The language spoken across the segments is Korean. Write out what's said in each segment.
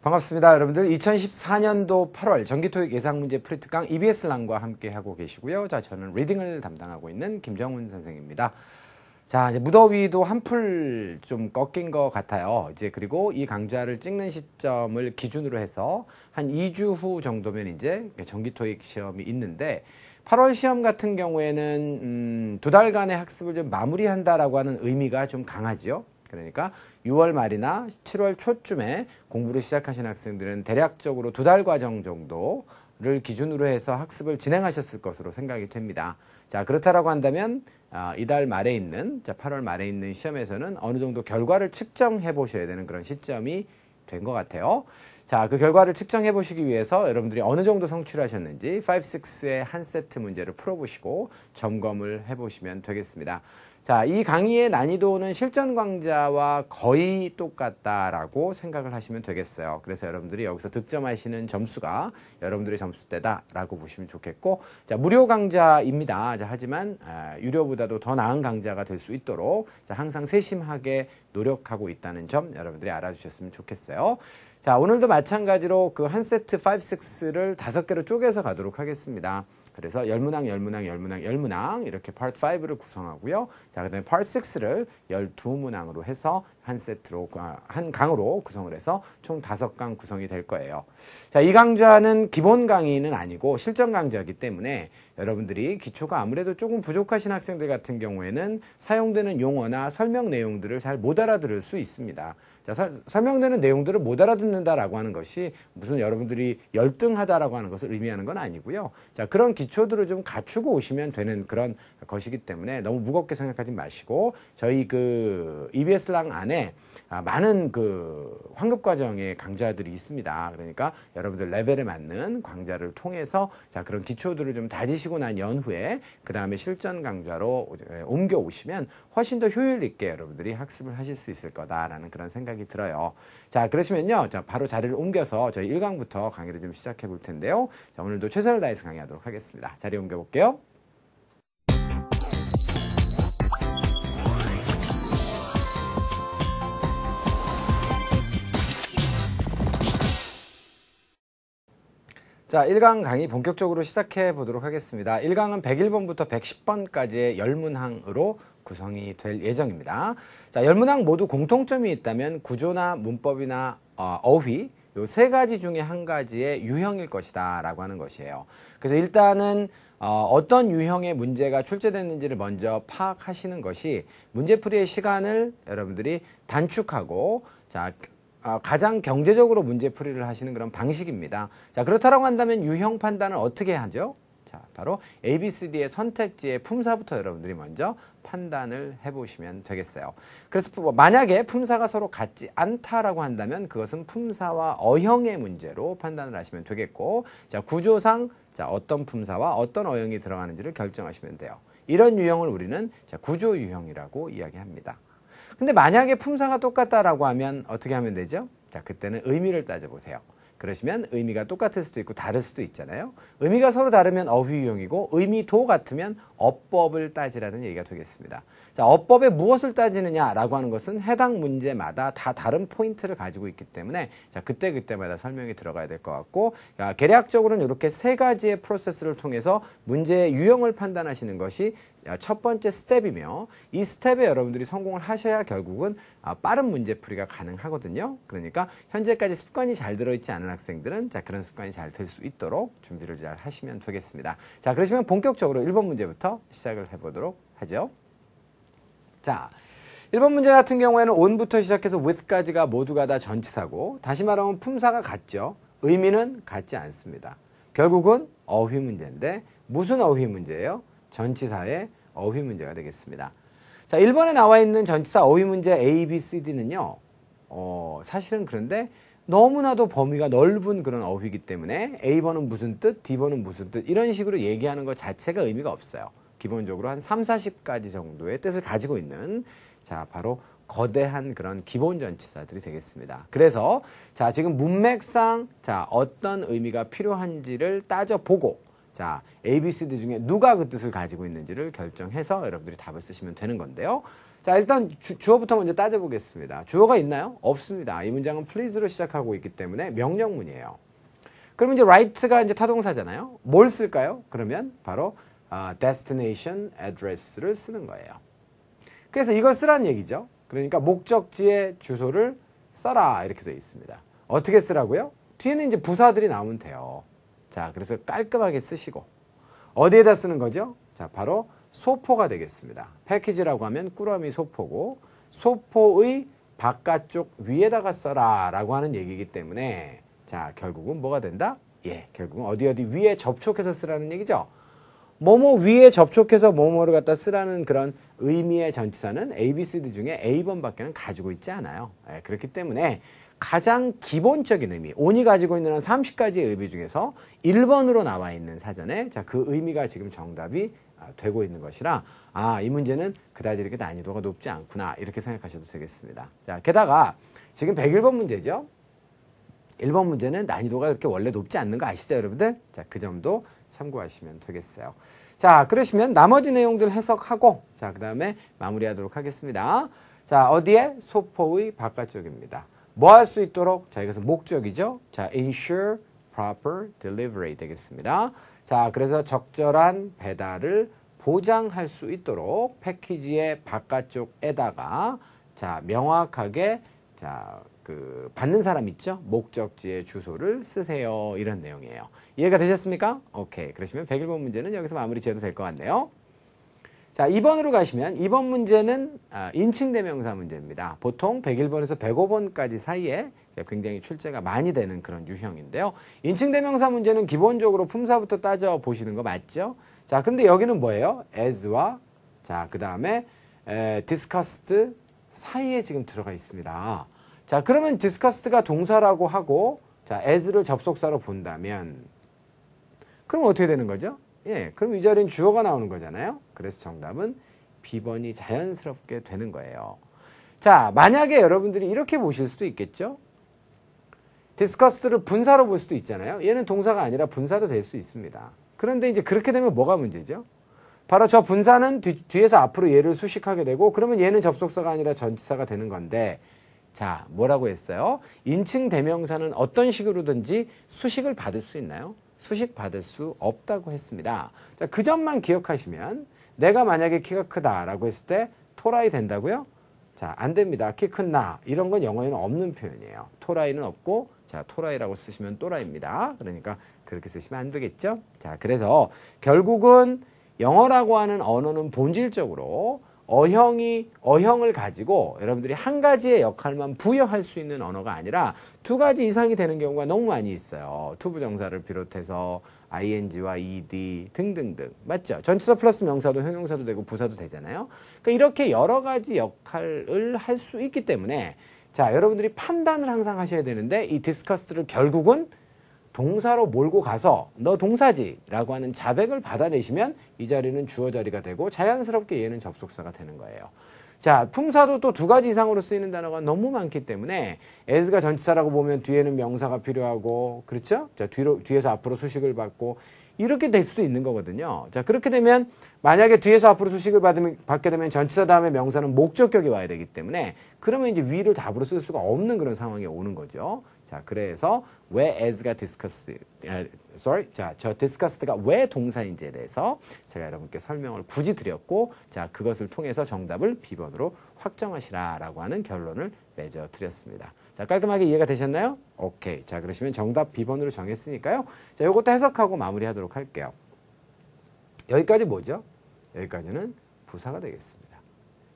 반갑습니다. 여러분들 2014년도 8월 전기토익 예상문제 프리트강 EBS랑과 함께하고 계시고요. 자, 저는 리딩을 담당하고 있는 김정훈 선생입니다. 자, 이제 무더위도 한풀 좀 꺾인 것 같아요. 이제 그리고 이 강좌를 찍는 시점을 기준으로 해서 한 2주 후 정도면 이제 전기토익 시험이 있는데 8월 시험 같은 경우에는 음, 두 달간의 학습을 좀 마무리한다라고 하는 의미가 좀 강하지요. 그러니까 6월 말이나 7월 초쯤에 공부를 시작하신 학생들은 대략적으로 두 달 과정 정도를 기준으로 해서 학습을 진행하셨을 것으로 생각이 됩니다. 자, 그렇다라고 한다면 아, 이달 말에 있는 자 8월 말에 있는 시험에서는 어느 정도 결과를 측정해 보셔야 되는 그런 시점이 된 것 같아요. 자, 그 결과를 측정해 보시기 위해서 여러분들이 어느 정도 성취를 하셨는지 5, 6의 한 세트 문제를 풀어보시고 점검을 해 보시면 되겠습니다. 자, 이 강의의 난이도는 실전 강좌와 거의 똑같다라고 생각을 하시면 되겠어요. 그래서 여러분들이 여기서 득점하시는 점수가 여러분들의 점수대다라고 보시면 좋겠고, 자, 무료 강좌입니다. 자, 하지만 아, 유료보다도 더 나은 강좌가 될 수 있도록 자, 항상 세심하게 노력하고 있다는 점 여러분들이 알아주셨으면 좋겠어요. 자, 오늘도 마찬가지로 그 한 세트 5, 6를 다섯 개로 쪼개서 가도록 하겠습니다. 그래서 열문항, 열문항, 열문항, 열문항 이렇게 파트 5를 구성하고요. 자, 그다음에 파트 6를 12문항으로 해서 한 세트로 아, 한 강으로 구성을 해서 총 다섯 강 구성이 될 거예요. 자, 이 강좌는 기본 강의는 아니고 실전 강좌이기 때문에 여러분들이 기초가 아무래도 조금 부족하신 학생들 같은 경우에는 사용되는 용어나 설명 내용들을 잘 못 알아들을 수 있습니다. 자, 서, 설명되는 내용들을 못 알아듣는다라고 하는 것이 무슨 여러분들이 열등하다라고 하는 것을 의미하는 건 아니고요. 자, 그런 기초들을 좀 갖추고 오시면 되는 그런 것이기 때문에 너무 무겁게 생각하지 마시고 저희 그 EBS랑 안에 때문에 아, 많은 그 환급 과정의 강좌들이 있습니다. 그러니까 여러분들 레벨에 맞는 강좌를 통해서 자 그런 기초들을 좀 다지시고 난 연후에 그 다음에 실전 강좌로 예, 옮겨 오시면 훨씬 더 효율 있게 여러분들이 학습을 하실 수 있을 거다라는 그런 생각이 들어요. 자 그러시면요, 자 바로 자리를 옮겨서 저희 1강부터 강의를 좀 시작해 볼 텐데요. 자 오늘도 최선을 다해서 강의하도록 하겠습니다. 자리 옮겨 볼게요. 자, 1강 강의 본격적으로 시작해 보도록 하겠습니다. 1강은 101번부터 110번까지의 열문항으로 구성이 될 예정입니다. 자, 열문항 모두 공통점이 있다면 구조나 문법이나 어, 어휘 요 세 가지 중에 한 가지의 유형일 것이다 라고 하는 것이에요. 그래서 일단은 어, 어떤 유형의 문제가 출제됐는지를 먼저 파악하시는 것이 문제풀이의 시간을 여러분들이 단축하고 자 아, 가장 경제적으로 문제풀이를 하시는 그런 방식입니다. 자 그렇다고 한다면 유형 판단을 어떻게 하죠? 자 바로 A, B, C, D의 선택지의 품사부터 여러분들이 먼저 판단을 해보시면 되겠어요. 그래서 뭐 만약에 품사가 서로 같지 않다라고 한다면 그것은 품사와 어형의 문제로 판단을 하시면 되겠고 자 구조상 자 어떤 품사와 어떤 어형이 들어가는지를 결정하시면 돼요. 이런 유형을 우리는 자, 구조 유형이라고 이야기합니다. 근데 만약에 품사가 똑같다라고 하면 어떻게 하면 되죠? 자, 그때는 의미를 따져보세요. 그러시면 의미가 똑같을 수도 있고 다를 수도 있잖아요. 의미가 서로 다르면 어휘유형이고 의미도 같으면 어법을 따지라는 얘기가 되겠습니다. 자, 어법에 무엇을 따지느냐라고 하는 것은 해당 문제마다 다 다른 포인트를 가지고 있기 때문에 자, 그때 그때마다 설명이 들어가야 될 것 같고 자, 아, 개략적으로는 이렇게 세 가지의 프로세스를 통해서 문제의 유형을 판단하시는 것이 첫 번째 스텝이며 이 스텝에 여러분들이 성공을 하셔야 결국은 아, 빠른 문제풀이가 가능하거든요. 그러니까 현재까지 습관이 잘 들어있지 않은 학생들은 자 그런 습관이 잘 될 수 있도록 준비를 잘 하시면 되겠습니다. 자 그러시면 본격적으로 1번 문제부터 시작을 해보도록 하죠. 자 1번 문제 같은 경우에는 on부터 시작해서 with까지가 모두가 다 전치사고 다시 말하면 품사가 같죠. 의미는 같지 않습니다. 결국은 어휘 문제인데 무슨 어휘 문제예요? 전치사의 어휘 문제가 되겠습니다. 자, 1번에 나와 있는 전치사 어휘 문제 A, B, C, D는요. 어, 사실은 그런데 너무나도 범위가 넓은 그런 어휘이기 때문에 A번은 무슨 뜻, D번은 무슨 뜻 이런 식으로 얘기하는 것 자체가 의미가 없어요. 기본적으로 한 3, 40가지 정도의 뜻을 가지고 있는 자, 바로 거대한 그런 기본 전치사들이 되겠습니다. 그래서 자, 지금 문맥상 자, 어떤 의미가 필요한지를 따져보고 자, A, B, C, D 중에 누가 그 뜻을 가지고 있는지를 결정해서 여러분들이 답을 쓰시면 되는 건데요. 자, 일단 주, 어부터 먼저 따져보겠습니다. 주어가 있나요? 없습니다. 이 문장은 please로 시작하고 있기 때문에 명령문이에요. 그러면 이제 right가 이제 타동사잖아요. 뭘 쓸까요? 그러면 바로 아, destination address를 쓰는 거예요. 그래서 이걸 쓰란 얘기죠. 그러니까 목적지의 주소를 써라 이렇게 되어 있습니다. 어떻게 쓰라고요? 뒤에는 이제 부사들이 나오면 돼요. 자, 그래서 깔끔하게 쓰시고 어디에다 쓰는 거죠? 자, 바로 소포가 되겠습니다. 패키지라고 하면 꾸러미 소포고 소포의 바깥쪽 위에다가 써라 라고 하는 얘기이기 때문에 자, 결국은 뭐가 된다? 예, 결국은 어디 어디 위에 접촉해서 쓰라는 얘기죠. 뭐뭐 위에 접촉해서 뭐뭐를 갖다 쓰라는 그런 의미의 전치사는 ABCD 중에 a 번밖에 가지고 있지 않아요. 예, 그렇기 때문에 가장 기본적인 의미, 온이 가지고 있는 한 30가지의 의미 중에서 1번으로 나와 있는 사전에 자, 그 의미가 지금 정답이 아, 되고 있는 것이라 아, 이 문제는 그다지 이렇게 난이도가 높지 않구나 이렇게 생각하셔도 되겠습니다. 자, 게다가 지금 101번 문제죠. 1번 문제는 난이도가 그렇게 원래 높지 않는 거 아시죠, 여러분들? 자, 그 점도 참고하시면 되겠어요. 자, 그러시면 나머지 내용들 해석하고 자, 그다음에 마무리하도록 하겠습니다. 자, 어디에? 소포의 바깥쪽입니다. 뭐할수 있도록 자 이것은 목적이죠. 자 ensure proper delivery 되겠습니다. 자 그래서 적절한 배달을 보장할 수 있도록 패키지의 바깥쪽에다가 자 명확하게 자 그 받는 사람 있죠 목적지의 주소를 쓰세요 이런 내용이에요 이해가 되셨습니까? 오케이 그러시면 101번 문제는 여기서 마무리 지어도 될 것 같네요. 자, 2번으로 가시면 2번 문제는 아, 인칭 대명사 문제입니다. 보통 101번에서 105번까지 사이에 굉장히 출제가 많이 되는 그런 유형인데요. 인칭 대명사 문제는 기본적으로 품사부터 따져 보시는 거 맞죠? 자, 근데 여기는 뭐예요? as와 자, 그다음에 에, discussed 사이에 지금 들어가 있습니다. 자, 그러면 discussed가 동사라고 하고 자, as를 접속사로 본다면 그럼 어떻게 되는 거죠? 예, 그럼 이 자리는 주어가 나오는 거잖아요. 그래서 정답은 B번이 자연스럽게 되는 거예요. 자, 만약에 여러분들이 이렇게 보실 수도 있겠죠? 디스커스를 분사로 볼 수도 있잖아요. 얘는 동사가 아니라 분사도 될 수 있습니다. 그런데 이제 그렇게 되면 뭐가 문제죠? 바로 저 분사는 뒤, 뒤에서 앞으로 얘를 수식하게 되고 그러면 얘는 접속사가 아니라 전치사가 되는 건데 자, 뭐라고 했어요? 인칭 대명사는 어떤 식으로든지 수식을 받을 수 있나요? 수식 받을 수 없다고 했습니다. 자, 그 점만 기억하시면 내가 만약에 키가 크다라고 했을 때 토라이 된다고요? 자, 안 됩니다. 키 큰 나. 이런 건 영어에는 없는 표현이에요. 토라이는 없고, 자, 토라이라고 쓰시면 또라입니다. 그러니까 그렇게 쓰시면 안 되겠죠? 자, 그래서 결국은 영어라고 하는 언어는 본질적으로 어형이 어형을 가지고 여러분들이 한 가지의 역할만 부여할 수 있는 언어가 아니라 두 가지 이상이 되는 경우가 너무 많이 있어요. 투부정사를 비롯해서 ing와 ed 등등등 맞죠? 전치사 플러스 명사도 형용사도 되고 부사도 되잖아요. 그러니까 이렇게 여러 가지 역할을 할 수 있기 때문에 자 여러분들이 판단을 항상 하셔야 되는데 이 discuss를 결국은 동사로 몰고 가서 너 동사지라고 하는 자백을 받아내시면 이 자리는 주어 자리가 되고 자연스럽게 얘는 접속사가 되는 거예요. 자, 품사도 또 두 가지 이상으로 쓰이는 단어가 너무 많기 때문에 as가 전치사라고 보면 뒤에는 명사가 필요하고 그렇죠? 자, 뒤로 뒤에서 앞으로 수식을 받고 이렇게 될 수도 있는 거거든요. 자, 그렇게 되면 만약에 뒤에서 앞으로 수식을 받으면, 받게 되면 전치사 다음에 명사는 목적격이 와야 되기 때문에 그러면 이제 위를 답으로 쓸 수가 없는 그런 상황이 오는 거죠. 자, 그래서 왜 as가 discussed, 아, sorry, 자, 저 discussed가 왜 동사인지에 대해서 제가 여러분께 설명을 굳이 드렸고, 자, 그것을 통해서 정답을 비번으로 확정하시라라고 하는 결론을 맺어 드렸습니다. 자, 깔끔하게 이해가 되셨나요? 오케이. 자, 그러시면 정답 비번으로 정했으니까요. 자, 요것도 해석하고 마무리하도록 할게요. 여기까지 뭐죠? 여기까지는 부사가 되겠습니다.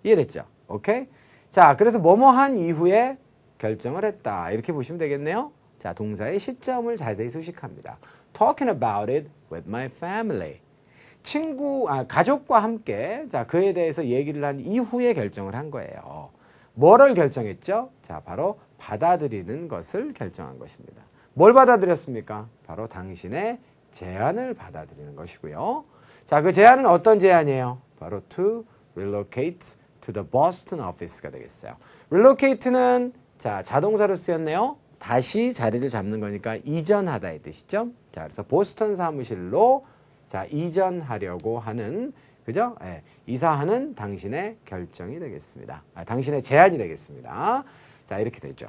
이해됐죠? 오케이? 자, 그래서 뭐뭐 한 이후에 결정을 했다. 이렇게 보시면 되겠네요. 자, 동사의 시점을 자세히 수식합니다. Talking about it with my family. 친구, 아, 가족과 함께 자, 그에 대해서 얘기를 한 이후에 결정을 한 거예요. 뭐를 결정했죠? 자, 바로 받아들이는 것을 결정한 것입니다. 뭘 받아들였습니까? 바로 당신의 제안을 받아들이는 것이고요. 자, 그 제안은 어떤 제안이에요? 바로 to relocate to the Boston office가 되겠어요. relocate는 자, 자동사로 쓰였네요. 다시 자리를 잡는 거니까 이전하다의 뜻이죠. 자, 그래서 보스턴 사무실로 자, 이전하려고 하는 그죠? 예, 이사하는 당신의 결정이 되겠습니다. 아, 당신의 제안이 되겠습니다. 자, 이렇게 되죠.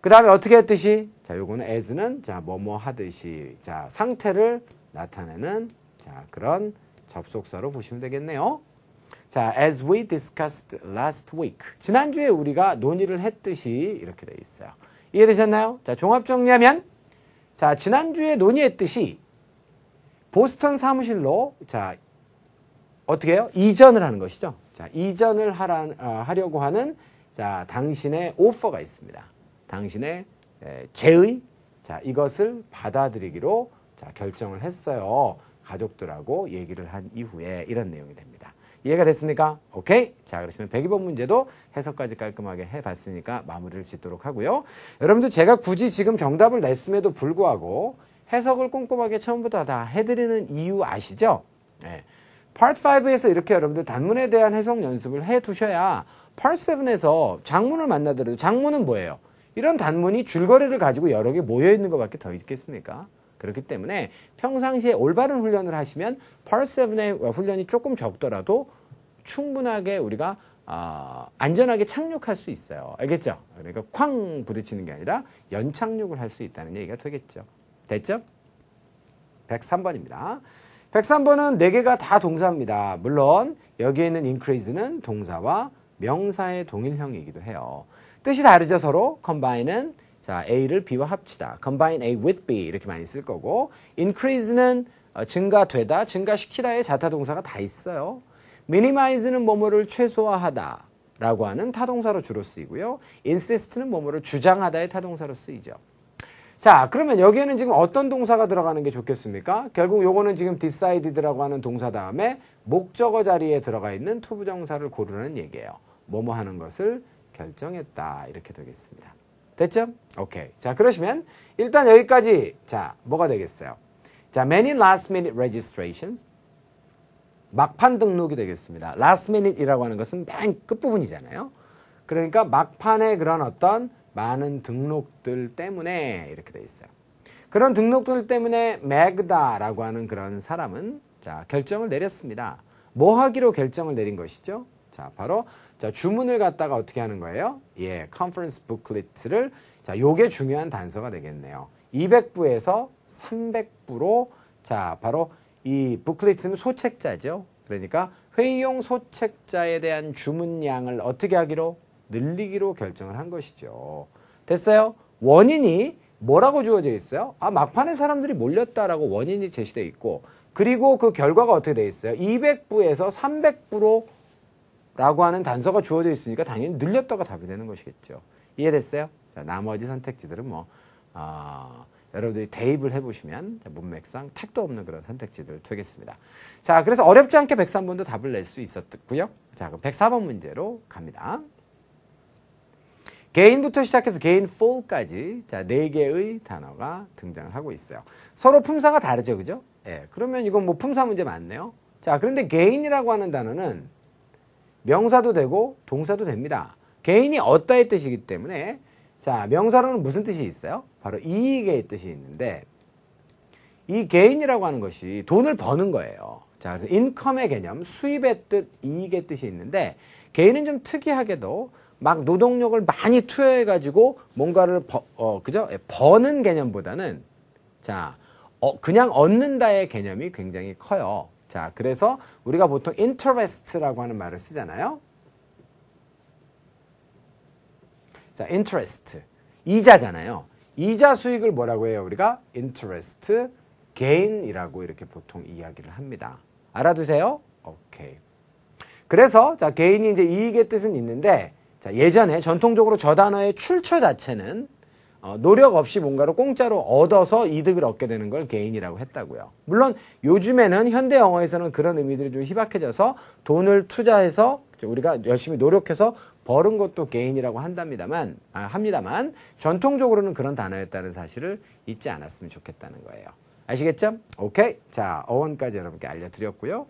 그 다음에 어떻게 했듯이 자, 요거는 as는 자, 뭐뭐 하듯이 자, 상태를 나타내는 자, 그런 접속사로 보시면 되겠네요. 자, as we discussed last week. 지난주에 우리가 논의를 했듯이 이렇게 돼 있어요. 이해되셨나요? 자, 종합 정리하면 자, 지난주에 논의했듯이 보스턴 사무실로 자, 어떻게 해요? 이전을 하는 것이죠. 자, 이전을 하라, 어, 하려고 하는 자, 당신의 오퍼가 있습니다. 당신의 에, 제의 자, 이것을 받아들이기로 자, 결정을 했어요. 가족들하고 얘기를 한 이후에 이런 내용이 됩니다. 이해가 됐습니까? 오케이? 자, 그러시면 백이번 문제도 해석까지 깔끔하게 해봤으니까 마무리를 짓도록 하고요. 여러분들 제가 굳이 지금 정답을 냈음에도 불구하고 해석을 꼼꼼하게 처음부터 다 해드리는 이유 아시죠? 네. 파트 5에서 이렇게 여러분들 단문에 대한 해석 연습을 해두셔야 파트 7에서 장문을 만나더라도 장문은 뭐예요? 이런 단문이 줄거리를 가지고 여러 개 모여있는 것밖에 더 있겠습니까? 그렇기 때문에 평상시에 올바른 훈련을 하시면 펄세븐의 훈련이 조금 적더라도 충분하게 우리가 어, 안전하게 착륙할 수 있어요. 알겠죠? 그러니까 쾅 부딪히는 게 아니라 연착륙을 할 수 있다는 얘기가 되겠죠. 됐죠? 103번입니다. 103번은 4개가 다 동사입니다. 물론 여기에 있는 increase는 동사와 명사의 동일형이기도 해요. 뜻이 다르죠 서로. combine은 자, A를 B와 합치다. combine A with B 이렇게 많이 쓸 거고 increase는 어, 증가되다, 증가시키다의 자타 동사가 다 있어요. minimize는 뭐뭐를 최소화하다. 라고 하는 타동사로 주로 쓰이고요. insist는 뭐뭐를 주장하다의 타동사로 쓰이죠. 자, 그러면 여기에는 지금 어떤 동사가 들어가는 게 좋겠습니까? 결국 요거는 지금 decided라고 하는 동사 다음에 목적어 자리에 들어가 있는 투부정사를 고르는 얘기예요. 뭐뭐 하는 것을 결정했다. 이렇게 되겠습니다. 됐죠? 오케이. 자, 그러시면 일단 여기까지 자, 뭐가 되겠어요? 자, many last minute registrations 막판 등록이 되겠습니다. last minute이라고 하는 것은 맨 끝부분이잖아요. 그러니까 막판에 그런 어떤 많은 등록들 때문에 이렇게 돼 있어요. 그런 등록들 때문에 맥그다라고 하는 그런 사람은 자, 결정을 내렸습니다. 뭐 하기로 결정을 내린 것이죠? 자, 바로 자, 주문을 갖다가 어떻게 하는 거예요? 예, 컨퍼런스 부클릿을 자, 요게 중요한 단서가 되겠네요. 200부에서 300부로 자, 바로 이 부클릿은 소책자죠. 그러니까 회의용 소책자에 대한 주문량을 어떻게 하기로 늘리기로 결정을 한 것이죠. 됐어요? 원인이 뭐라고 주어져 있어요? 아, 막판에 사람들이 몰렸다라고 원인이 제시되어 있고 그리고 그 결과가 어떻게 돼 있어요? 200부에서 300부로 라고 하는 단서가 주어져 있으니까 당연히 늘렸다가 답이 되는 것이겠죠. 이해됐어요? 자, 나머지 선택지들은 뭐, 어, 여러분들이 대입을 해보시면 자, 문맥상 택도 없는 그런 선택지들 되겠습니다. 자, 그래서 어렵지 않게 103번도 답을 낼 수 있었고요. 자, 그럼 104번 문제로 갑니다. 개인부터 시작해서 개인 4까지 자, 네 개의 단어가 등장을 하고 있어요. 서로 품사가 다르죠, 그죠? 예. 그러면 이건 뭐 품사 문제 맞네요. 자, 그런데 개인이라고 하는 단어는 명사도 되고 동사도 됩니다. 개인이 어따의 뜻이기 때문에 자 명사로는 무슨 뜻이 있어요? 바로 이익의 뜻이 있는데 이 개인이라고 하는 것이 돈을 버는 거예요. 자 그래서 인컴의 개념, 수입의 뜻, 이익의 뜻이 있는데 개인은 좀 특이하게도 막 노동력을 많이 투여해 가지고 뭔가를 버, 어 그죠 예, 버는 개념보다는 자 어, 그냥 얻는다의 개념이 굉장히 커요. 자, 그래서 우리가 보통 interest라고 하는 말을 쓰잖아요. 자, interest. 이자잖아요. 이자 수익을 뭐라고 해요? 우리가 interest gain이라고 이렇게 보통 이야기를 합니다. 알아두세요? 오케이. 그래서 자, gain이 이제 이익의 뜻은 있는데 자, 예전에 전통적으로 저 단어의 출처 자체는 어, 노력 없이 뭔가를 공짜로 얻어서 이득을 얻게 되는 걸 개인이라고 했다고요. 물론 요즘에는 현대 영어에서는 그런 의미들이 좀 희박해져서 돈을 투자해서 우리가 열심히 노력해서 벌은 것도 개인이라고 한답니다만 아, 합니다만 전통적으로는 그런 단어였다는 사실을 잊지 않았으면 좋겠다는 거예요. 아시겠죠? 오케이. 자, 어원까지 여러분께 알려드렸고요.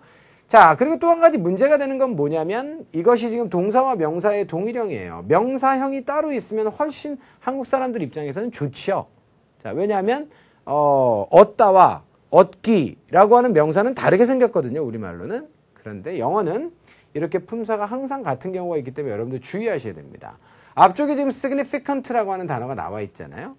자, 그리고 또 한 가지 문제가 되는 건 뭐냐면 이것이 지금 동사와 명사의 동일형이에요. 명사형이 따로 있으면 훨씬 한국 사람들 입장에서는 좋지요. 자, 왜냐하면 어, 얻다와 얻기라고 하는 명사는 다르게 생겼거든요. 우리말로는. 그런데 영어는 이렇게 품사가 항상 같은 경우가 있기 때문에 여러분들 주의하셔야 됩니다. 앞쪽에 지금 significant라고 하는 단어가 나와 있잖아요.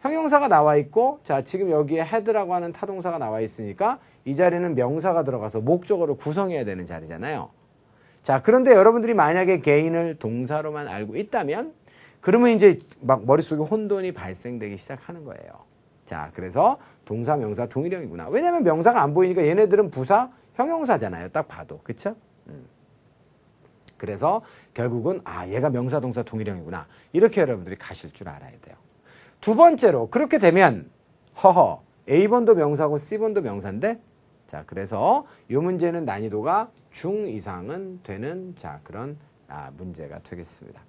형용사가 나와 있고 자 지금 여기에 head라고 하는 타동사가 나와 있으니까 이 자리는 명사가 들어가서 목적으로 구성해야 되는 자리잖아요. 자, 그런데 여러분들이 만약에 개인을 동사로만 알고 있다면 그러면 이제 막 머릿속에 혼돈이 발생되기 시작하는 거예요. 자, 그래서 동사, 명사, 동일형이구나. 왜냐면 명사가 안 보이니까 얘네들은 부사, 형용사잖아요. 딱 봐도. 그쵸? 음. 그래서 결국은 아, 얘가 명사, 동사, 동일형이구나. 이렇게 여러분들이 가실 줄 알아야 돼요. 두 번째로 그렇게 되면 허허 A번도 명사고 C번도 명사인데 자, 그래서 이 문제는 난이도가 중 이상은 되는 자, 그런 아, 문제가 되겠습니다.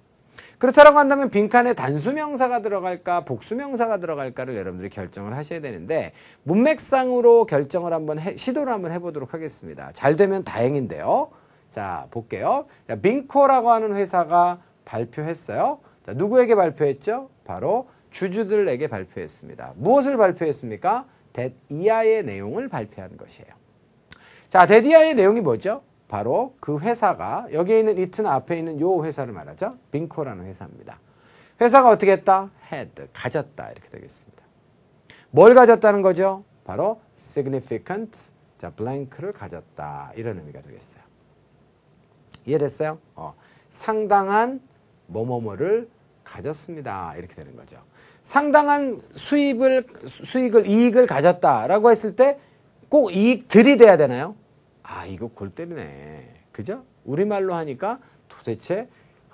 그렇다고 한다면 빈칸에 단수명사가 들어갈까 복수명사가 들어갈까를 여러분들이 결정을 하셔야 되는데 문맥상으로 결정을 한번 해, 시도를 한번 해보도록 하겠습니다. 잘 되면 다행인데요. 자 볼게요. 자, 빈코라고 하는 회사가 발표했어요. 자, 누구에게 발표했죠? 바로 주주들에게 발표했습니다. 무엇을 발표했습니까? 데디아의 내용을 발표한 것이에요. 자, 데디아의 내용이 뭐죠? 바로 그 회사가 여기에 있는 이튼 앞에 있는 요 회사를 말하죠. 빙코라는 회사입니다. 회사가 어떻게 했다? 헤드 가졌다 이렇게 되겠습니다. 뭘 가졌다는 거죠? 바로 significant 자, b l a 를 가졌다 이런 의미가 되겠어요. 이해됐어요? 어, 상당한 뭐뭐뭐를 가졌습니다. 이렇게 되는 거죠. 상당한 수입을 수익을 이익을 가졌다라고 했을 때 꼭 이익들이 돼야 되나요? 아 이거 골 때리네. 그죠? 우리말로 하니까 도대체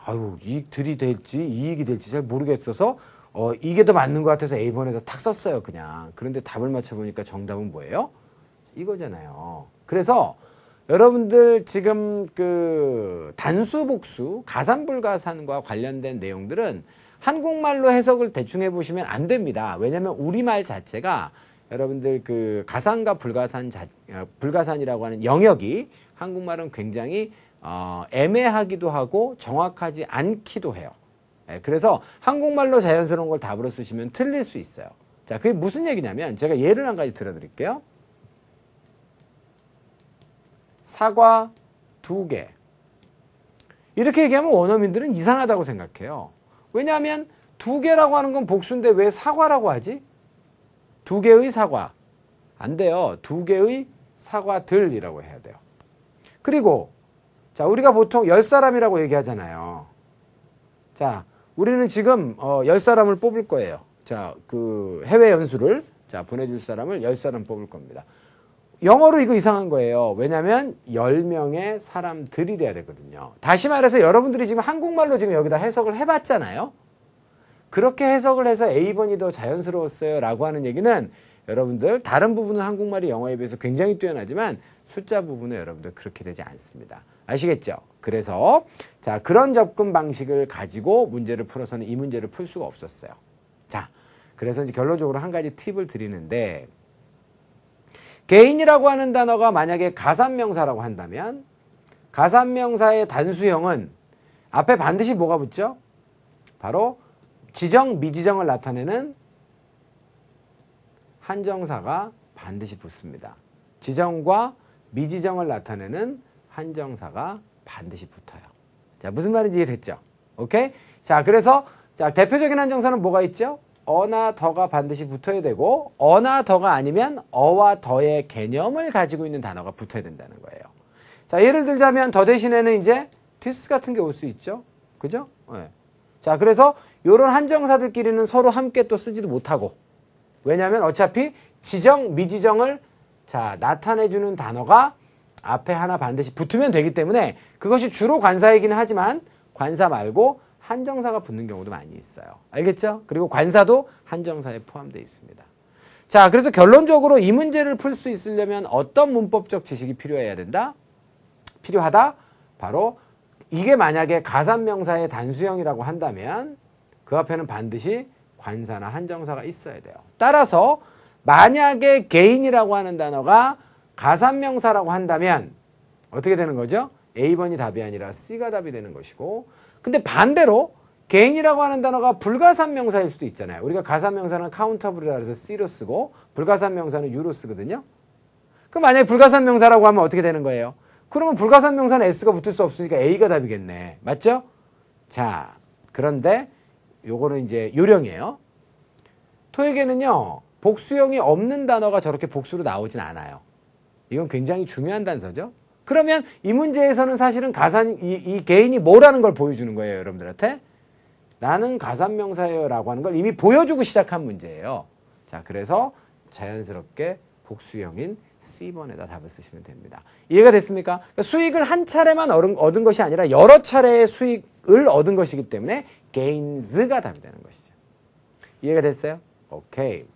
아유 이익들이 될지 이익이 될지 잘 모르겠어서 어 이게 더 맞는 것 같아서 a 번에서탁 썼어요 그냥. 그런데 답을 맞춰보니까 정답은 뭐예요? 이거잖아요. 그래서 여러분들 지금 그 단수 복수 가산 불가산과 관련된 내용들은 한국말로 해석을 대충 해보시면 안 됩니다. 왜냐하면 우리말 자체가 여러분들 그 가산과 불가산 자, 어, 불가산이라고 하는 영역이 한국말은 굉장히 어, 애매하기도 하고 정확하지 않기도 해요. 예, 그래서 한국말로 자연스러운 걸 답으로 쓰시면 틀릴 수 있어요. 자, 그게 무슨 얘기냐면 제가 예를 한 가지 들어드릴게요. 사과 두 개. 이렇게 얘기하면 원어민들은 이상하다고 생각해요. 왜냐하면 두 개라고 하는 건 복수인데 왜 사과라고 하지? 두 개의 사과. 안 돼요. 두 개의 사과들이라고 해야 돼요. 그리고 자 우리가 보통 열 사람이라고 얘기하잖아요. 자 우리는 지금 어, 열 사람을 뽑을 거예요. 자그 해외 연수를 자 보내줄 사람을 열 사람 뽑을 겁니다. 영어로 이거 이상한 거예요. 왜냐면 하 10명의 사람들이 돼야 되거든요. 다시 말해서 여러분들이 지금 한국말로 지금 여기다 해석을 해봤잖아요. 그렇게 해석을 해서 A번이 더 자연스러웠어요 라고 하는 얘기는 여러분들 다른 부분은 한국말이 영어에 비해서 굉장히 뛰어나지만 숫자 부분은 여러분들 그렇게 되지 않습니다. 아시겠죠? 그래서 자 그런 접근 방식을 가지고 문제를 풀어서는 이 문제를 풀 수가 없었어요. 자 그래서 이제 결론적으로 한 가지 팁을 드리는데 개인이라고 하는 단어가 만약에 가산명사라고 한다면 가산명사의 단수형은 앞에 반드시 뭐가 붙죠? 바로 지정, 미지정을 나타내는 한정사가 반드시 붙습니다. 지정과 미지정을 나타내는 한정사가 반드시 붙어요. 자, 무슨 말인지 이해됐죠? 오케이? 자, 그래서 자, 대표적인 한정사는 뭐가 있죠? 어나 더가 반드시 붙어야 되고 어나 더가 아니면 어와 더의 개념을 가지고 있는 단어가 붙어야 된다는 거예요. 자 예를 들자면 더 대신에는 이제 디스 같은 게 올 수 있죠. 그죠? 네. 자 그래서 이런 한정사들끼리는 서로 함께 또 쓰지도 못하고 왜냐하면 어차피 지정 미지정을 자 나타내주는 단어가 앞에 하나 반드시 붙으면 되기 때문에 그것이 주로 관사이기는 하지만 관사 말고 한정사가 붙는 경우도 많이 있어요. 알겠죠? 그리고 관사도 한정사에 포함되어 있습니다. 자, 그래서 결론적으로 이 문제를 풀 수 있으려면 어떤 문법적 지식이 필요해야 된다? 필요하다? 바로 이게 만약에 가산명사의 단수형이라고 한다면 그 앞에는 반드시 관사나 한정사가 있어야 돼요. 따라서 만약에 개인이라고 하는 단어가 가산명사라고 한다면 어떻게 되는 거죠? A번이 답이 아니라 C가 답이 되는 것이고 근데 반대로 개인이라고 하는 단어가 불가산 명사일 수도 있잖아요. 우리가 가산 명사는 카운터블이라 해서 C로 쓰고 불가산 명사는 U로 쓰거든요. 그럼 만약에 불가산 명사라고 하면 어떻게 되는 거예요? 그러면 불가산 명사는 S가 붙을 수 없으니까 A가 답이겠네. 맞죠? 자, 그런데 요거는 이제 요령이에요. 토익에는요. 복수형이 없는 단어가 저렇게 복수로 나오진 않아요. 이건 굉장히 중요한 단서죠. 그러면 이 문제에서는 사실은 가산 이, 이 개인이 뭐라는 걸 보여주는 거예요, 여러분들한테. 나는 가산명사예요라고 하는 걸 이미 보여주고 시작한 문제예요. 자, 그래서 자연스럽게 복수형인 C번에다 답을 쓰시면 됩니다. 이해가 됐습니까? 그러니까 수익을 한 차례만 얻은, 것이 아니라 여러 차례의 수익을 얻은 것이기 때문에 gains가 답이 되는 것이죠. 이해가 됐어요? 오케이.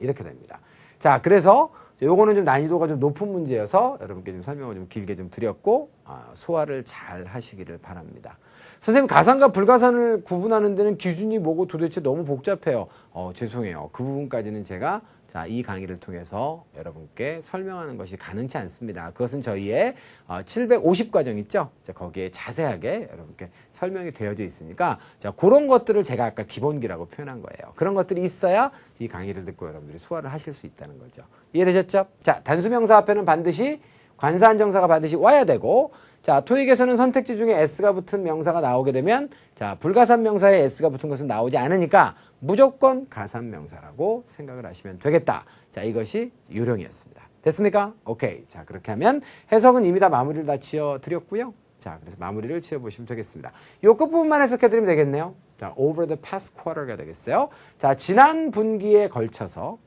이렇게 됩니다. 자, 그래서 요거는 좀 난이도가 좀 높은 문제여서 여러분께 좀 설명을 좀 길게 좀 드렸고 아, 소화를 잘 하시기를 바랍니다. 선생님 가산과 불가산을 구분하는 데는 기준이 뭐고 도대체 너무 복잡해요. 어, 죄송해요. 그 부분까지는 제가 자, 이 강의를 통해서 여러분께 설명하는 것이 가능치 않습니다. 그것은 저희의 750과정 어, 있죠? 자, 거기에 자세하게 여러분께 설명이 되어져 있으니까 자, 그런 것들을 제가 아까 기본기라고 표현한 거예요. 그런 것들이 있어야 이 강의를 듣고 여러분들이 소화를 하실 수 있다는 거죠. 이해되셨죠? 자, 단수명사 앞에는 반드시 관사한정사가 반드시 와야 되고 자, 토익에서는 선택지 중에 S가 붙은 명사가 나오게 되면 자, 불가산 명사에 S가 붙은 것은 나오지 않으니까 무조건 가산 명사라고 생각을 하시면 되겠다. 자, 이것이 유령이었습니다. 됐습니까? 오케이. 자, 그렇게 하면 해석은 이미 다 마무리를 다 지어 드렸고요. 자, 그래서 마무리를 지어 보시면 되겠습니다. 요 끝부분만 해석해 드리면 되겠네요. 자, over the past quarter가 되겠어요. 자, 지난 분기에 걸쳐서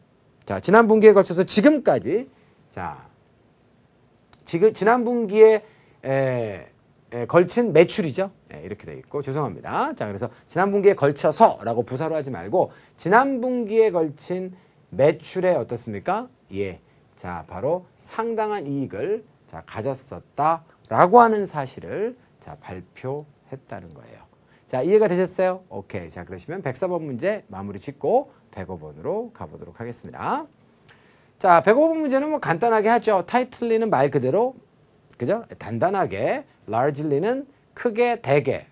자, 지난 분기에 걸쳐서 지금까지 자, 지금 지난 분기에 에, 예, 에, 예, 걸친 매출이죠. 에, 예, 이렇게 되어 있고 죄송합니다. 자 그래서 지난 분기에 걸쳐서라고 부사로 하지 말고 지난 분기에 걸친 매출에 어떻습니까? 예, 자 바로 상당한 이익을 자 가졌었다라고 하는 사실을 자 발표했다는 거예요. 자 이해가 되셨어요? 오케이. 자 그러시면 104번 문제 마무리 짓고 105번으로 가보도록 하겠습니다. 자, 105번 문제는 뭐 간단하게 하죠. 타이틀리는 말 그대로 그죠? 단단하게, largely는 크게, 대게.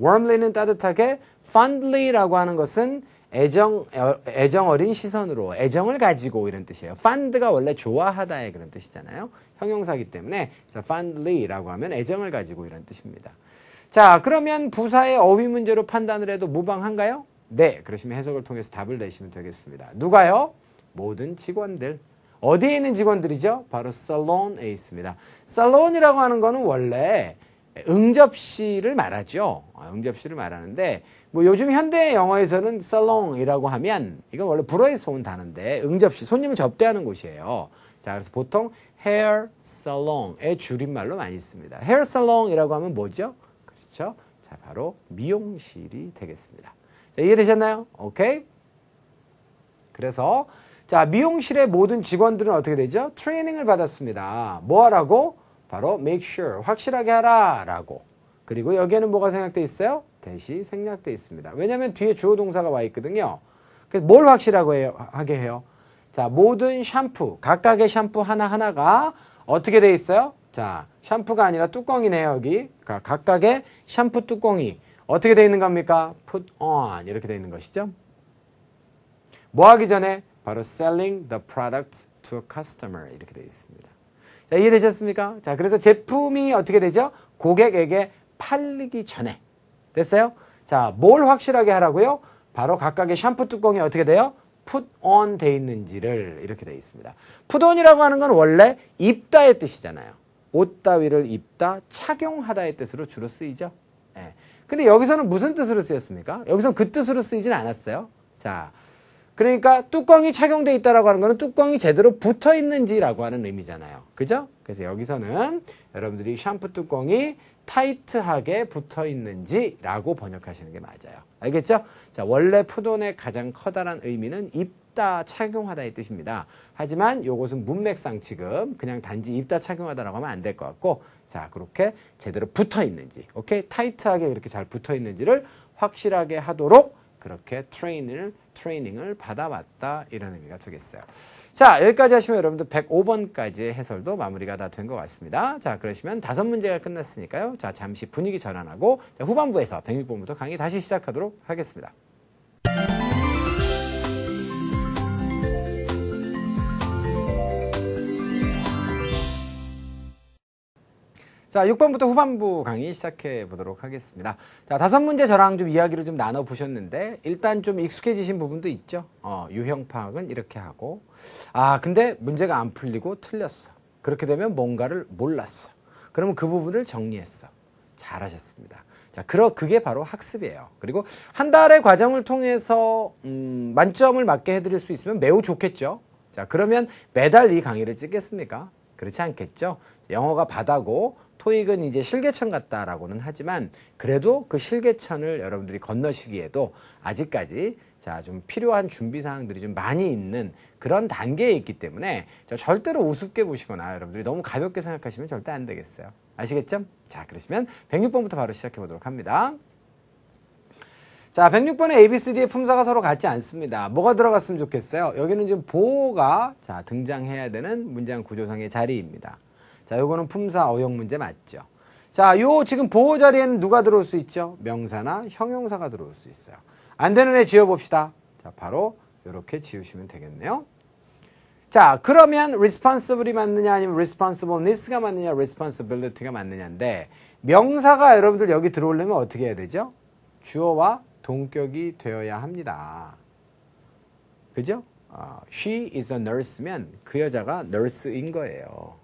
warmly는 따뜻하게, fondly라고 하는 것은 애정, 어, 애정 어린 시선으로, 애정을 가지고 이런 뜻이에요. fond가 원래 좋아하다의 그런 뜻이잖아요. 형용사기 때문에 자, fondly라고 하면 애정을 가지고 이런 뜻입니다. 자, 그러면 부사의 어휘 문제로 판단을 해도 무방한가요? 네, 그러시면 해석을 통해서 답을 내시면 되겠습니다. 누가요? 모든 직원들. 어디에 있는 직원들이죠? 바로 살론에 있습니다. 살론이라고 하는 거는 원래 응접실을 말하죠. 아, 응접실을 말하는데 뭐 요즘 현대 영어에서는 살롱이라고 하면 이건 원래 불어에서 온 단어인데 응접실 손님을 접대하는 곳이에요. 자 그래서 보통 헤어 살롱의 줄임말로 많이 씁니다. 헤어 살롱이라고 하면 뭐죠? 그렇죠? 자 바로 미용실이 되겠습니다. 자, 이해되셨나요? 오케이. 그래서 자, 미용실의 모든 직원들은 어떻게 되죠? 트레이닝을 받았습니다. 뭐 하라고? 바로 make sure, 확실하게 하라 라고. 그리고 여기에는 뭐가 생략돼 있어요? 대시 생략돼 있습니다. 왜냐하면 뒤에 주어 동사가 와 있거든요. 그래서 뭘확실하게 해요, 하게 해요? 자, 모든 샴푸, 각각의 샴푸 하나하나가 어떻게 돼 있어요? 자, 샴푸가 아니라 뚜껑이네요, 여기. 그러니까 각각의 샴푸 뚜껑이 어떻게 돼 있는 겁니까? put on 이렇게 돼 있는 것이죠. 뭐 하기 전에 바로 selling the product to a customer 이렇게 되어 있습니다. 자, 이해되셨습니까? 자, 그래서 제품이 어떻게 되죠? 고객에게 팔리기 전에 됐어요? 자, 뭘 확실하게 하라고요? 바로 각각의 샴푸 뚜껑이 어떻게 돼요? put on 돼 있는지를 이렇게 돼 있습니다. put on이라고 하는 건 원래 입다의 뜻이잖아요. 옷 따위를 입다, 착용하다의 뜻으로 주로 쓰이죠. 예. 근데 여기서는 무슨 뜻으로 쓰였습니까? 여기서는 그 뜻으로 쓰이진 않았어요. 자, 그러니까 뚜껑이 착용돼 있다라고 하는 거는 뚜껑이 제대로 붙어 있는지라고 하는 의미잖아요. 그죠? 그래서 여기서는 여러분들이 샴푸 뚜껑이 타이트하게 붙어 있는지라고 번역하시는 게 맞아요. 알겠죠? 자, 원래 푸돈의 가장 커다란 의미는 입다 착용하다의 뜻입니다. 하지만 요것은 문맥상 지금 그냥 단지 입다 착용하다라고 하면 안 될 것 같고 자, 그렇게 제대로 붙어 있는지, 오케이? 타이트하게 이렇게 잘 붙어 있는지를 확실하게 하도록 그렇게 트레인을 트레이닝을 받아왔다 이런 의미가 되겠어요. 자 여기까지 하시면 여러분들 105번까지의 해설도 마무리가 다 된 것 같습니다. 자 그러시면 다섯 문제가 끝났으니까요. 자 잠시 분위기 전환하고 후반부에서 106번부터 강의 다시 시작하도록 하겠습니다. 자, 6번부터 후반부 강의 시작해 보도록 하겠습니다. 자, 다섯 문제 저랑 좀 이야기를 좀 나눠 보셨는데 일단 좀 익숙해지신 부분도 있죠. 어, 유형 파악은 이렇게 하고 아, 근데 문제가 안 풀리고 틀렸어. 그렇게 되면 뭔가를 몰랐어. 그러면 그 부분을 정리했어. 잘하셨습니다. 자, 그러 그게 바로 학습이에요. 그리고 한 달의 과정을 통해서 음, 만점을 맞게 해드릴 수 있으면 매우 좋겠죠. 자, 그러면 매달 이 강의를 찍겠습니까? 그렇지 않겠죠. 영어가 바다고 토익은 이제 실개천 같다라고는 하지만 그래도 그 실개천을 여러분들이 건너시기에도 아직까지 자, 좀 필요한 준비 사항들이 좀 많이 있는 그런 단계에 있기 때문에 절대로 우습게 보시거나 여러분들이 너무 가볍게 생각하시면 절대 안 되겠어요. 아시겠죠? 자, 그러시면 106번부터 바로 시작해 보도록 합니다. 자, 106번의 ABCD의 품사가 서로 같지 않습니다. 뭐가 들어갔으면 좋겠어요? 여기는 지금 보호가 자, 등장해야 되는 문장 구조상의 자리입니다. 자, 요거는 품사 어용 문제 맞죠? 자, 요 지금 보호 자리에는 누가 들어올 수 있죠? 명사나 형용사가 들어올 수 있어요. 안 되는 애 지워 봅시다. 자, 바로 요렇게 지우시면 되겠네요. 자, 그러면 responsible이 맞느냐 아니면 responsible-ness가 맞느냐 responsibility가 맞느냐인데 명사가 여러분들 여기 들어오려면 어떻게 해야 되죠? 주어와 동격이 되어야 합니다. 그죠? 어, she is a nurse면 그 여자가 nurse인 거예요.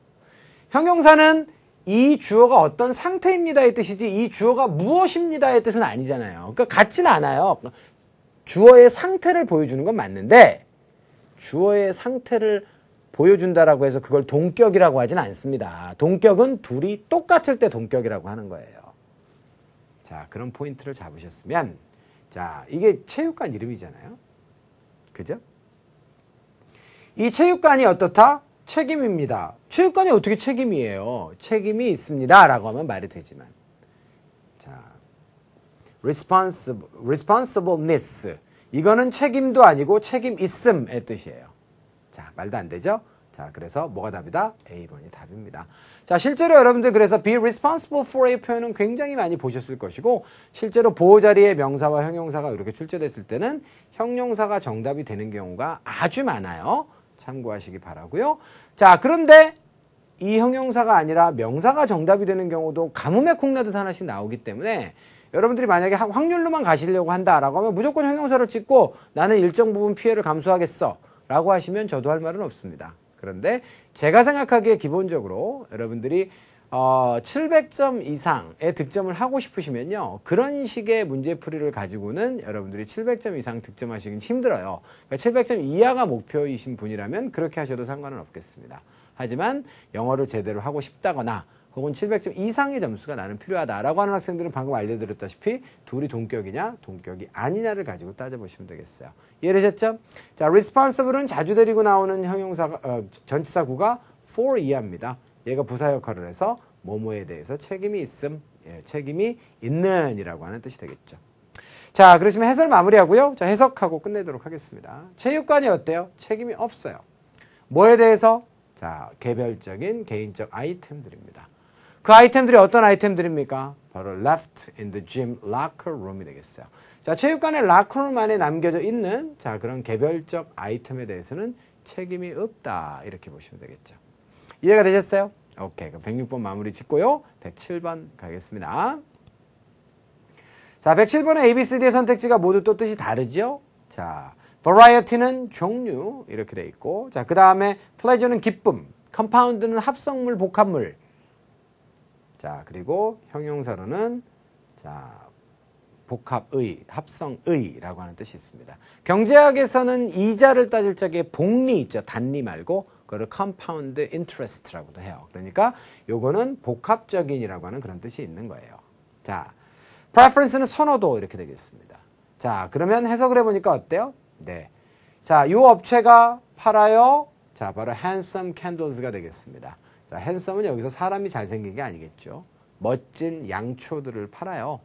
형용사는 이 주어가 어떤 상태입니다의 뜻이지 이 주어가 무엇입니다의 뜻은 아니잖아요. 그러니까 같진 않아요. 주어의 상태를 보여주는 건 맞는데 주어의 상태를 보여준다라고 해서 그걸 동격이라고 하진 않습니다. 동격은 둘이 똑같을 때 동격이라고 하는 거예요. 자, 그런 포인트를 잡으셨으면 자, 이게 체육관 이름이잖아요. 그죠? 이 체육관이 어떻다? 책임입니다. 체육관이 어떻게 책임이에요? 책임이 있습니다. 라고 하면 말이 되지만. 자, responsible, responsibleness. 이거는 책임도 아니고 책임 있음의 뜻이에요. 자, 말도 안 되죠? 자, 그래서 뭐가 답이다? A번이 답입니다. 자, 실제로 여러분들 그래서 be responsible for 의 표현은 굉장히 많이 보셨을 것이고, 실제로 보호자리에 명사와 형용사가 이렇게 출제됐을 때는 형용사가 정답이 되는 경우가 아주 많아요. 참고하시기 바라고요. 자, 그런데 이 형용사가 아니라 명사가 정답이 되는 경우도 가뭄에 콩나듯 하나씩 나오기 때문에 여러분들이 만약에 확률로만 가시려고 한다라고 하면 무조건 형용사로 찍고 나는 일정 부분 피해를 감수하겠어 라고 하시면 저도 할 말은 없습니다. 그런데 제가 생각하기에 기본적으로 여러분들이 어, 700점 이상의 득점을 하고 싶으시면요. 그런 식의 문제풀이를 가지고는 여러분들이 700점 이상 득점하시긴 힘들어요. 그러니까 700점 이하가 목표이신 분이라면 그렇게 하셔도 상관은 없겠습니다. 하지만 영어를 제대로 하고 싶다거나 혹은 700점 이상의 점수가 나는 필요하다라고 하는 학생들은 방금 알려드렸다시피 둘이 동격이냐 동격이 아니냐를 가지고 따져보시면 되겠어요. 이해되셨죠? 자, responsible은 자주 데리고 나오는 형용사 어, 전치사구가 for 이하입니다. 얘가 부사 역할을 해서 뭐뭐에 대해서 책임이 있음, 예, 책임이 있는이라고 하는 뜻이 되겠죠. 자, 그러시면 해설 마무리하고요. 자, 해석하고 끝내도록 하겠습니다. 체육관이 어때요? 책임이 없어요. 뭐에 대해서? 자, 개별적인 개인적 아이템들입니다. 그 아이템들이 어떤 아이템들입니까? 바로 left in the gym locker room이 되겠어요. 자, 체육관의 locker room 안에 남겨져 있는 자, 그런 개별적 아이템에 대해서는 책임이 없다. 이렇게 보시면 되겠죠. 이해가 되셨어요? 오케이. 그럼 106번 마무리 짓고요. 107번 가겠습니다. 자, 1 0 7번은 A, B, C, D의 선택지가 모두 또 뜻이 다르죠? 자, variety는 종류 이렇게 돼 있고 자, 그 다음에 pleasure는 기쁨, compound는 합성물, 복합물 자, 그리고 형용사로는 자, 복합의, 합성의라고 하는 뜻이 있습니다. 경제학에서는 이자를 따질 적에 복리 있죠. 단리 말고 그거를 compound interest라고도 해요. 그러니까 요거는 복합적인이라고 하는 그런 뜻이 있는 거예요. 자, preference는 선호도 이렇게 되겠습니다. 자, 그러면 해석을 해보니까 어때요? 네. 자, 요 업체가 팔아요. 자, 바로 handsome candles가 되겠습니다. 자, handsome은 여기서 사람이 잘생긴 게 아니겠죠. 멋진 양초들을 팔아요.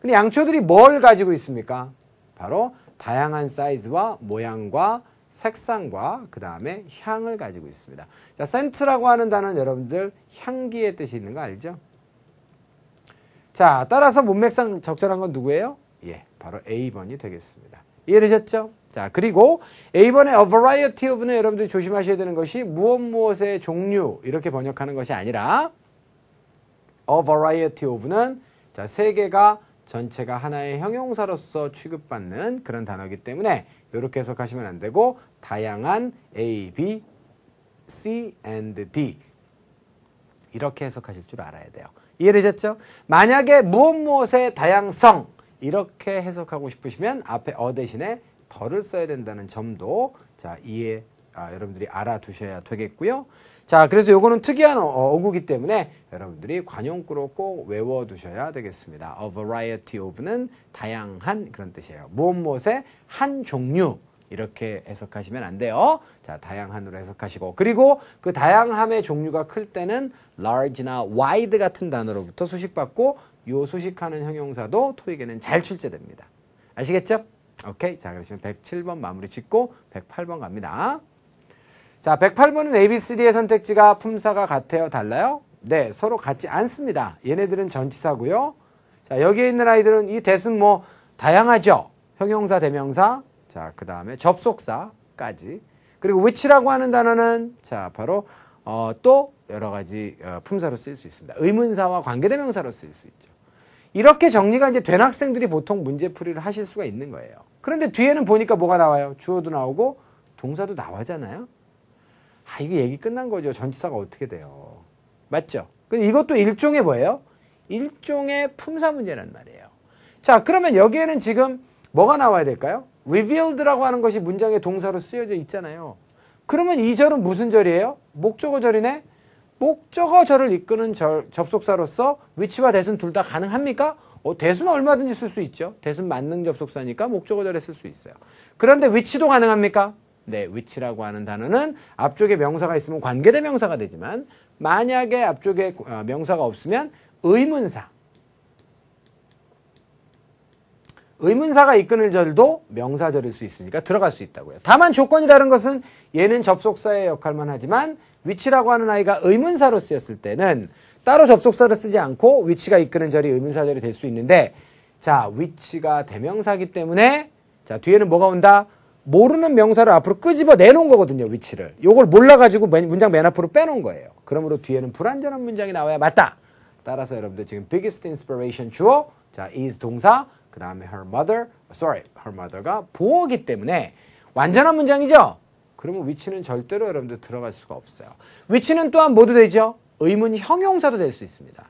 근데 양초들이 뭘 가지고 있습니까? 바로 다양한 사이즈와 모양과 색상과 그 다음에 향을 가지고 있습니다. 자, 센트라고 하는 단어는 여러분들 향기의 뜻이 있는 거 알죠? 자, 따라서 문맥상 적절한 건 누구예요? 예, 바로 A번이 되겠습니다. 이해되셨죠? 자, 그리고 A번의 a variety of는 여러분들이 조심하셔야 되는 것이 무엇 무엇의 종류 이렇게 번역하는 것이 아니라 a variety of는 자, 세 개가 전체가 하나의 형용사로서 취급받는 그런 단어이기 때문에 이렇게 해석하시면 안 되고 다양한 A, B, C and D 이렇게 해석하실 줄 알아야 돼요. 이해되셨죠? 만약에 무엇 무엇의 다양성 이렇게 해석하고 싶으시면 앞에 어 대신에 덜을 써야 된다는 점도 자 이해 아, 여러분들이 알아두셔야 되겠고요. 자 그래서 요거는 특이한 어, 어구기 때문에 여러분들이 관용구로 꼭 외워두셔야 되겠습니다. A variety of는 다양한 그런 뜻이에요. 무엇 무엇의 한 종류 이렇게 해석하시면 안 돼요. 자, 다양한으로 해석하시고 그리고 그 다양함의 종류가 클 때는 large나 wide 같은 단어로부터 수식받고 이 수식하는 형용사도 토익에는 잘 출제됩니다. 아시겠죠? 오케이. 자, 그러시면 107번 마무리 짓고 108번 갑니다. 자, 108번은 ABCD의 선택지가 품사가 같아요? 달라요? 네, 서로 같지 않습니다. 얘네들은 전치사고요. 자, 여기에 있는 아이들은 이 대수는 뭐 다양하죠. 형용사, 대명사, 자, 그 다음에 접속사까지. 그리고 which라고 하는 단어는 자, 바로 어, 또 여러 가지 어, 품사로 쓰일 수 있습니다. 의문사와 관계대명사로 쓰일 수 있죠. 이렇게 정리가 이제 된 학생들이 보통 문제풀이를 하실 수가 있는 거예요. 그런데 뒤에는 보니까 뭐가 나와요? 주어도 나오고 동사도 나와잖아요. 아, 이게 얘기 끝난 거죠. 전치사가 어떻게 돼요? 맞죠? 근데 이것도 일종의 뭐예요? 일종의 품사 문제란 말이에요. 자, 그러면 여기에는 지금 뭐가 나와야 될까요? revealed라고 하는 것이 문장의 동사로 쓰여져 있잖아요. 그러면 이 절은 무슨 절이에요? 목적어 절이네? 목적어 절을 이끄는 절, 접속사로서 위치와 대순 둘 다 가능합니까? 어, 대수는 얼마든지 쓸 수 있죠. 대수는 만능 접속사니까 목적어 절에 쓸 수 있어요. 그런데 위치도 가능합니까? 네, 위치라고 하는 단어는 앞쪽에 명사가 있으면 관계대 명사가 되지만 만약에 앞쪽에 아, 명사가 없으면 의문사. 의문사가 이끄는 절도 명사절일 수 있으니까 들어갈 수 있다고요. 다만 조건이 다른 것은 얘는 접속사의 역할만 하지만 위치라고 하는 아이가 의문사로 쓰였을 때는 따로 접속사를 쓰지 않고 위치가 이끄는 절이 의문사절이 될 수 있는데 자 위치가 대명사기 때문에 자 뒤에는 뭐가 온다? 모르는 명사를 앞으로 끄집어 내놓은 거거든요 위치를 요걸 몰라가지고 문장 맨 앞으로 빼놓은 거예요 그러므로 뒤에는 불완전한 문장이 나와야 맞다. 따라서 여러분들 지금 biggest inspiration 주어, 자 is 동사, 그 다음에 her mother, sorry, her mother가 보어기 때문에 완전한 문장이죠. 그러면 위치는 절대로 여러분들 들어갈 수가 없어요. 위치는 또한 모두 되죠. 의문 형용사도 될 수 있습니다.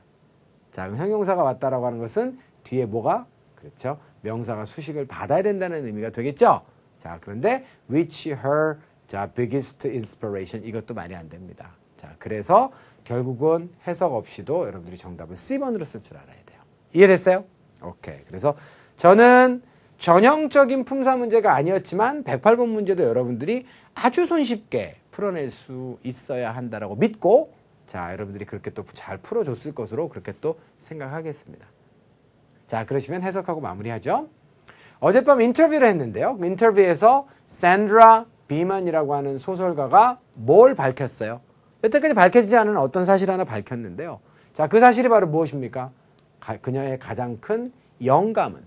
자, 그럼 형용사가 맞다라고 하는 것은 뒤에 뭐가 그렇죠? 명사가 수식을 받아야 된다는 의미가 되겠죠. 자, 그런데 which her 자, biggest inspiration 이것도 말이 안 됩니다. 자, 그래서 결국은 해석 없이도 여러분들이 정답은 C번으로 쓸 줄 알아야 돼요. 이해됐어요? 오케이. 그래서 저는 전형적인 품사 문제가 아니었지만 108번 문제도 여러분들이 아주 손쉽게 풀어낼 수 있어야 한다라고 믿고 자, 여러분들이 그렇게 또 잘 풀어줬을 것으로 그렇게 또 생각하겠습니다. 자, 그러시면 해석하고 마무리하죠. 어젯밤 인터뷰를 했는데요. 인터뷰에서 샌드라 비만이라고 하는 소설가가 뭘 밝혔어요? 여태까지 밝혀지지 않은 어떤 사실 하나 밝혔는데요. 자, 그 사실이 바로 무엇입니까? 가, 그녀의 가장 큰 영감은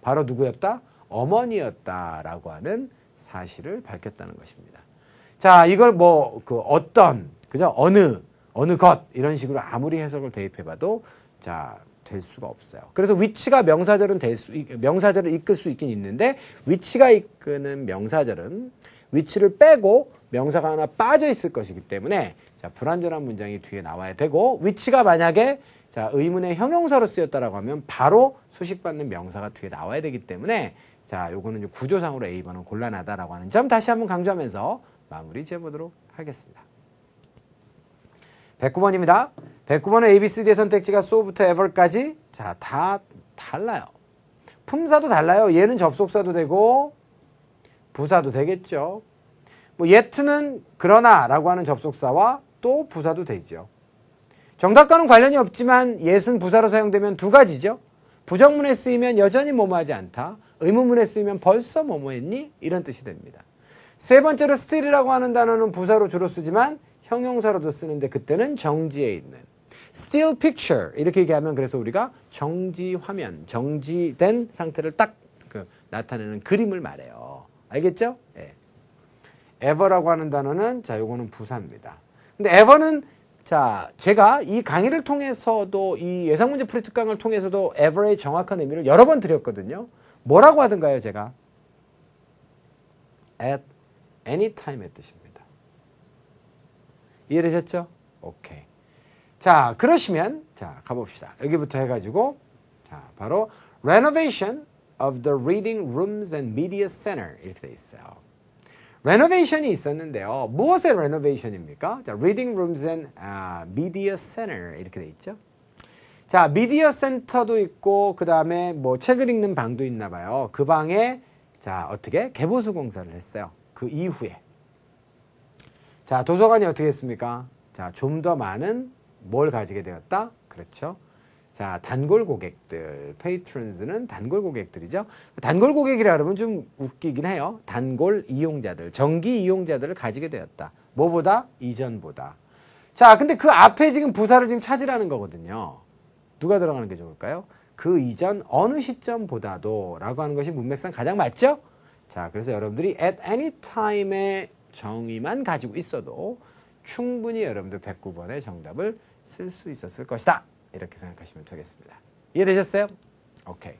바로 누구였다? 어머니였다라고 하는 사실을 밝혔다는 것입니다. 자, 이걸 뭐 그 어떤 그죠? 어느 어느 것 이런 식으로 아무리 해석을 대입해 봐도 자, 될 수가 없어요. 그래서 위치가 명사절은 될 수, 명사절을 이끌 수 있긴 있는데 위치가 이끄는 명사절은 위치를 빼고 명사가 하나 빠져 있을 것이기 때문에 자, 불완전한 문장이 뒤에 나와야 되고 위치가 만약에 자, 의문의 형용사로 쓰였다라고 하면 바로 수식받는 명사가 뒤에 나와야 되기 때문에 자, 요거는 구조상으로 A번은 곤란하다라고 하는 점 다시 한번 강조하면서 마무리 지어보도록 하겠습니다. 109번입니다. 109번은 ABCD의 선택지가 so부터 ever까지 자, 다 달라요. 품사도 달라요. 얘는 접속사도 되고 부사도 되겠죠. 뭐 yet는 그러나라고 하는 접속사와 또 부사도 되죠. 정답과는 관련이 없지만 예은 부사로 사용되면 두 가지죠. 부정문에 쓰이면 여전히 뭐뭐하지 않다. 의문문에 쓰이면 벌써 뭐뭐했니? 이런 뜻이 됩니다. 세 번째로 스틸이라고 하는 단어는 부사로 주로 쓰지만 형용사로도 쓰는데 그때는 정지에 있는 still picture 이렇게 얘기하면 그래서 우리가 정지 화면, 정지된 상태를 딱그 나타내는 그림을 말해요. 알겠죠? 예. ever라고 하는 단어는 자, 요거는 부사입니다. 근데 에버는 자, 제가 이 강의를 통해서도 이 예상 문제 풀이 특강을 통해서도 에버의 정확한 의미를 여러 번 드렸거든요. 뭐라고 하던가요, 제가? at any time의 뜻입니다. 이해되셨죠? 오케이. 자, 그러시면 자, 가봅시다. 여기부터 해 가지고 자, 바로 renovation of the reading rooms and media center 이렇게 돼 있어요. 레노베이션이 있었는데요. 무엇의 레노베이션입니까? 자, Reading Rooms and 아, Media Center 이렇게 돼 있죠. 자, 미디어 센터도 있고 그 다음에 뭐 책을 읽는 방도 있나 봐요. 그 방에 자 어떻게 개보수 공사를 했어요. 그 이후에 자 도서관이 어떻게 했습니까? 자좀 더 많은 뭘 가지게 되었다. 그렇죠. 자, 단골 고객들, 페이트런스는 단골 고객들이죠. 단골 고객이라 그러면 좀 웃기긴 해요. 단골 이용자들, 정기 이용자들을 가지게 되었다. 뭐보다? 이전보다. 자, 근데 그 앞에 지금 부사를 지금 찾으라는 거거든요. 누가 들어가는 게 좋을까요? 그 이전 어느 시점보다도 라고 하는 것이 문맥상 가장 맞죠? 자, 그래서 여러분들이 at any time의 정의만 가지고 있어도 충분히 여러분들 109번의 정답을 쓸 수 있었을 것이다. 이렇게 생각하시면 되겠습니다. 이해되셨어요? 오케이.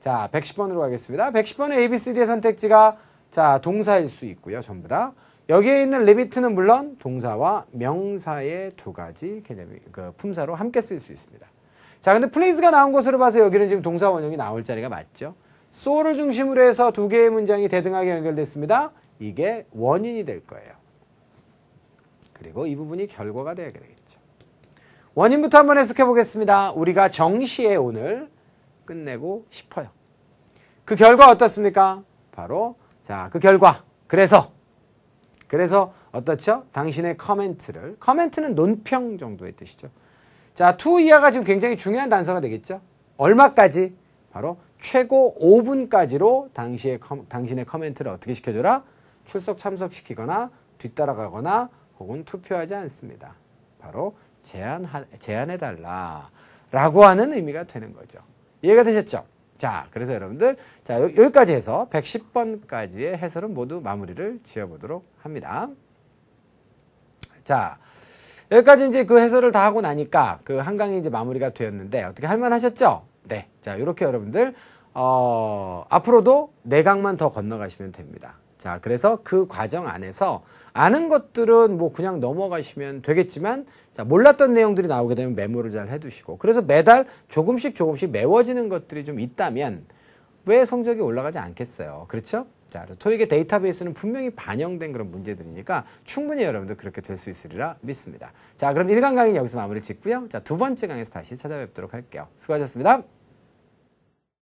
자, 110번으로 가겠습니다. 110번의 ABCD의 선택지가 자, 동사일 수 있고요. 전부 다. 여기에 있는 리미트는 물론 동사와 명사의 두 가지 개념이 그 품사로 함께 쓸 수 있습니다. 자, 근데 플레이스가 나온 것으로 봐서 여기는 지금 동사 원형이 나올 자리가 맞죠? 소를 중심으로 해서 두 개의 문장이 대등하게 연결됐습니다. 이게 원인이 될 거예요. 그리고 이 부분이 결과가 되어야 되겠죠. 원인부터 한번 해석해 보겠습니다. 우리가 정시에 오늘 끝내고 싶어요. 그 결과 어떻습니까? 바로 자, 그 결과. 그래서 그래서 어떻죠? 당신의 커멘트를 커멘트는 논평 정도의 뜻이죠. 자, 투 이하가 지금 굉장히 중요한 단서가 되겠죠. 얼마까지? 바로 최고 5분까지로 당시의 당신의 커멘트를 어떻게 시켜줘라? 출석 참석시키거나 뒤따라가거나 혹은 투표하지 않습니다. 바로 제안, 제안해달라라고 하는 의미가 되는 거죠. 이해가 되셨죠? 자, 그래서 여러분들, 자, 여기까지 해서 110번까지의 해설은 모두 마무리를 지어보도록 합니다. 자, 여기까지 이제 그 해설을 다 하고 나니까 그 한강이 이제 마무리가 되었는데 어떻게 할만하셨죠? 네. 자, 이렇게 여러분들, 어, 앞으로도 4강만 더 건너가시면 됩니다. 자, 그래서 그 과정 안에서 아는 것들은 뭐 그냥 넘어가시면 되겠지만 자, 몰랐던 내용들이 나오게 되면 메모를 잘 해두시고 그래서 매달 조금씩 조금씩 메워지는 것들이 좀 있다면 왜 성적이 올라가지 않겠어요? 그렇죠? 자, 토익의 데이터베이스는 분명히 반영된 그런 문제들이니까 충분히 여러분도 그렇게 될 수 있으리라 믿습니다. 자, 그럼 1강 강의는 여기서 마무리 짓고요. 자, 두 번째 강에서 의 다시 찾아뵙도록 할게요. 수고하셨습니다.